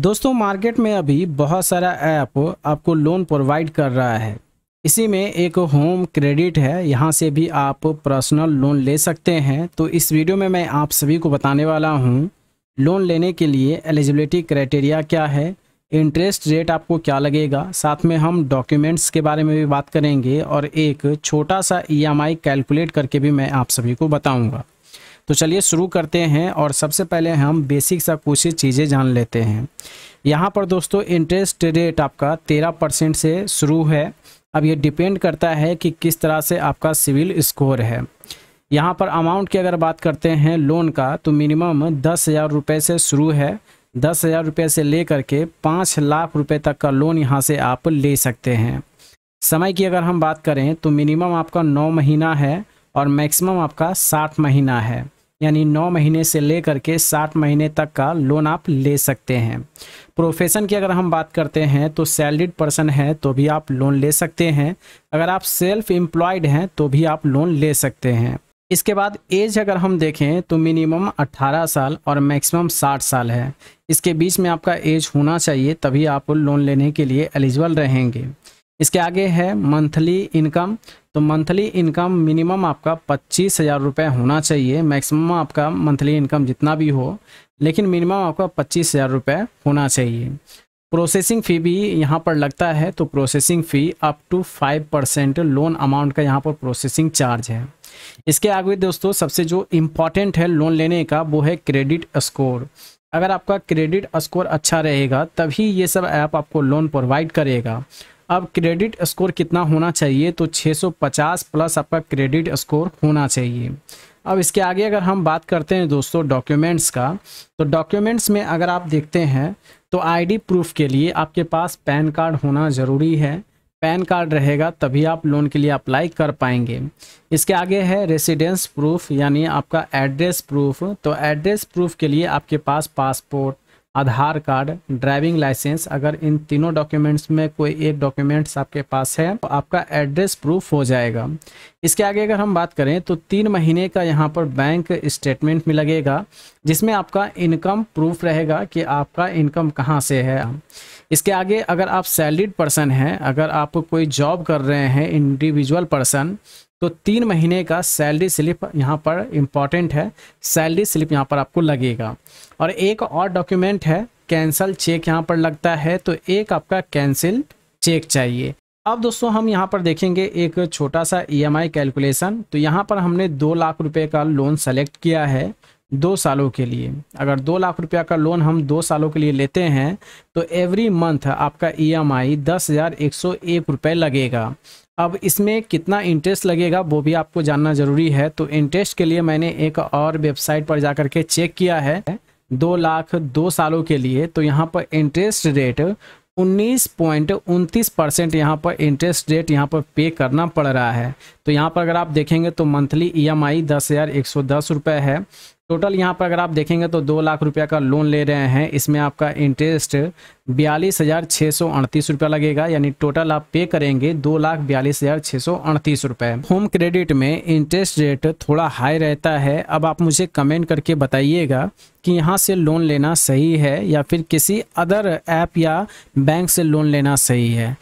दोस्तों मार्केट में अभी बहुत सारा ऐप आपको लोन प्रोवाइड कर रहा है इसी में एक होम क्रेडिट है यहाँ से भी आप पर्सनल लोन ले सकते हैं तो इस वीडियो में मैं आप सभी को बताने वाला हूँ लोन लेने के लिए एलिजिबिलिटी क्राइटेरिया क्या है इंटरेस्ट रेट आपको क्या लगेगा साथ में हम डॉक्यूमेंट्स के बारे में भी बात करेंगे और एक छोटा सा ई e कैलकुलेट करके भी मैं आप सभी को बताऊँगा तो चलिए शुरू करते हैं और सबसे पहले हम बेसिक सा कुछ चीज़ें जान लेते हैं यहाँ पर दोस्तों इंटरेस्ट रेट आपका तेरह परसेंट से शुरू है अब ये डिपेंड करता है कि किस तरह से आपका सिविल स्कोर है यहाँ पर अमाउंट की अगर बात करते हैं लोन का तो मिनिमम दस हज़ार रुपये से शुरू है दस हज़ार रुपये से ले के पाँच लाख रुपये तक का लोन यहाँ से आप ले सकते हैं समय की अगर हम बात करें तो मिनिमम आपका नौ महीना है और मैक्सिमम आपका साठ महीना है यानी नौ महीने से लेकर के साठ महीने तक का लोन आप ले सकते हैं प्रोफेशन की अगर हम बात करते हैं तो सैलरीड पर्सन है तो भी आप लोन ले सकते हैं अगर आप सेल्फ एम्प्लॉयड हैं तो भी आप लोन ले सकते हैं इसके बाद एज अगर हम देखें तो मिनिमम 18 साल और मैक्सिमम 60 साल है इसके बीच में आपका एज होना चाहिए तभी आप लोन लेने के लिए एलिजिबल रहेंगे इसके आगे है मंथली इनकम तो मंथली इनकम मिनिमम आपका पच्चीस हज़ार रुपये होना चाहिए मैक्सिमम आपका मंथली इनकम जितना भी हो लेकिन मिनिमम आपका पच्चीस हज़ार रुपये होना चाहिए प्रोसेसिंग फ़ी भी यहाँ पर लगता है तो processing fee up to five percent loan amount का यहाँ पर प्रोसेसिंग चार्ज है इसके आगे दोस्तों सबसे जो इम्पॉर्टेंट है लोन लेने का वो है क्रेडिट स्कोर अगर आपका क्रेडिट स्कोर अच्छा रहेगा तभी ये सब ऐप आपको लोन प्रोवाइड करेगा अब क्रेडिट स्कोर कितना होना चाहिए तो 650 प्लस आपका क्रेडिट स्कोर होना चाहिए अब इसके आगे अगर हम बात करते हैं दोस्तों डॉक्यूमेंट्स का तो डॉक्यूमेंट्स में अगर आप देखते हैं तो आईडी प्रूफ के लिए आपके पास पैन कार्ड होना ज़रूरी है पैन कार्ड रहेगा तभी आप लोन के लिए अप्लाई कर पाएंगे इसके आगे है रेसिडेंस प्रूफ यानी आपका एड्रेस प्रूफ तो एड्रेस प्रूफ के लिए आपके पास passport Aadhaar card driving licence अगर इन तीनों डॉक्यूमेंट्स में कोई एक डॉक्यूमेंट्स आपके पास है तो आपका एड्रेस प्रूफ हो जाएगा इसके आगे अगर हम बात करें तो तीन महीने का यहाँ पर बैंक स्टेटमेंट में लगेगा जिसमें आपका इनकम प्रूफ रहेगा कि आपका इनकम कहाँ से है इसके आगे अगर आप सैलरीड पर्सन हैं अगर आप कोई जॉब कर रहे हैं इंडिविजुअल पर्सन तो तीन महीने का सैलरी स्लिप यहाँ पर इम्पॉर्टेंट है सैलरी स्लिप यहाँ पर आपको लगेगा और एक और डॉक्यूमेंट है कैंसिल चेक यहाँ पर लगता है तो एक आपका कैंसिल चेक चाहिए अब दोस्तों हम यहाँ पर देखेंगे एक छोटा सा ईएमआई e कैलकुलेशन तो यहाँ पर हमने दो लाख रुपए का लोन सेलेक्ट किया है दो सालों के लिए अगर दो लाख रुपया का लोन हम दो सालों के लिए लेते हैं तो एवरी मंथ आपका ईएमआई एम आई दस हज़ार एक सौ एक रुपये लगेगा अब इसमें कितना इंटरेस्ट लगेगा वो भी आपको जानना ज़रूरी है तो इंटरेस्ट के लिए मैंने एक और वेबसाइट पर जा के चेक किया है दो लाख दो सालों के लिए तो यहाँ पर इंटरेस्ट रेट उन्नीस पॉइंट उनतीस परसेंट यहाँ पर इंटरेस्ट रेट यहाँ पर पे करना पड़ रहा है तो यहाँ पर अगर आप देखेंगे तो मंथली ईएमआई e दस हज़ार एक सौ दस रुपये है टोटल यहाँ पर अगर आप देखेंगे तो दो लाख रुपया का लोन ले रहे हैं इसमें आपका इंटरेस्ट बयालीस हज़ार छः सौ अड़तीस रुपया लगेगा यानी टोटल आप पे करेंगे दो लाख बयालीस हज़ार छः सौ अड़तीस रुपये होम क्रेडिट में इंटरेस्ट रेट थोड़ा हाई रहता है अब आप मुझे कमेंट करके बताइएगा कि यहाँ से लोन लेना सही है या फिर किसी अदर ऐप या बैंक से लोन लेना सही है